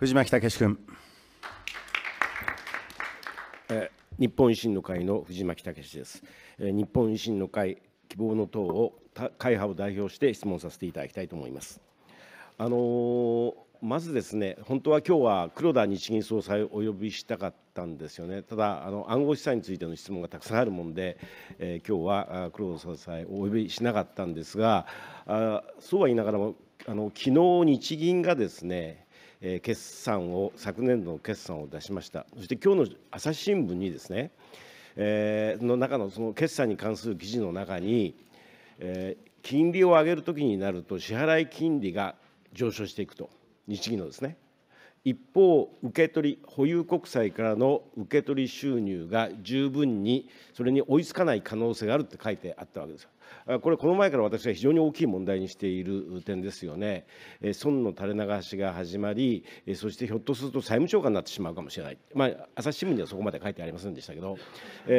藤巻武君。え日本維新の会の藤巻武です。え日本維新の会希望の党を会派を代表して質問させていただきたいと思います。あのー、まずですね、本当は今日は黒田日銀総裁をお呼びしたかったんですよね、ただ、あの暗号資産についての質問がたくさんあるもんで、えー、今日は黒田総裁をお呼びしなかったんですが、あそうは言いながらも、あの昨日日銀がですね、え決算を昨年度の決算を出しましたそして今日の朝日新聞にですね、えー、の中のその決算に関する記事の中に、えー、金利を上げるときになると支払い金利が上昇していくと日銀のですね一方、受取保有国債からの受け取り収入が十分にそれに追いつかない可能性があるって書いてあったわけです。これ、この前から私は非常に大きい問題にしている点ですよね。損の垂れ流しが始まり、そしてひょっとすると債務超過になってしまうかもしれない、まあ、朝日新聞にはそこまで書いてありませんでしたけど、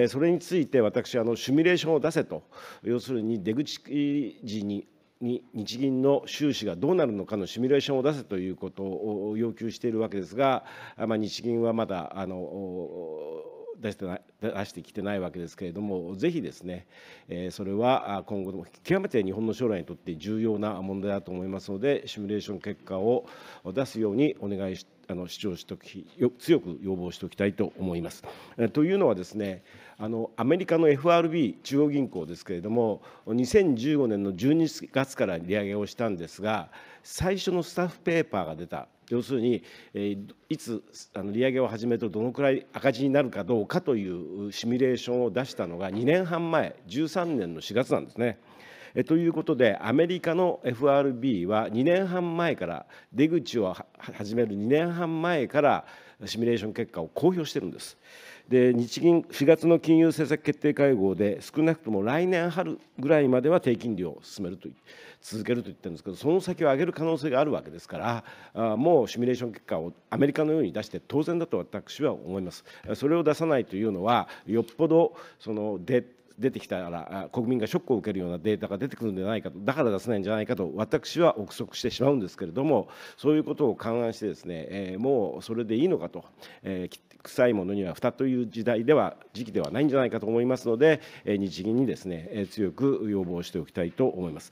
それについて私、あのシミュレーションを出せと、要するに出口時にに日銀の収支がどうなるのかのシミュレーションを出せということを要求しているわけですが、まあ、日銀はまだあの出してな出してきてないわけですけれどもぜひですね、えそれは今後も極めて日本の将来にとって重要な問題だと思いますのでシミュレーション結果を出すようにお願いしあの主張しておき強く要望しておきたいと思います。というのはですねあのアメリカの FRB 中央銀行ですけれども2015年の12月から利上げをしたんですが最初のスタッフペーパーが出た要するに、えいつあの利上げを始めるとどのくらい赤字になるかどうかというシミュレーションを出したのが2年半前13年の4月なんですね。えということでアメリカの FRB は2年半前から出口を始める2年半前からシミュレーション結果を公表してるんです。で日銀4月の金融政策決定会合で少なくとも来年春ぐらいまでは低金利を進めると続けると言ってるんですけどその先を上げる可能性があるわけですからあもうシミュレーション結果をアメリカのように出して当然だと私は思います。それを出さないというのはよっぽどそのデ出てきたら国民がショックを受けるようなデータが出てくるんじゃないかとだから出せないんじゃないかと私は憶測してしまうんですけれどもそういうことを勘案してですね、えー、もうそれでいいのかと、えー、臭いものには蓋という時代では時期ではないんじゃないかと思いますので、えー、日銀にですね、えー、強く要望しておきたいと思います。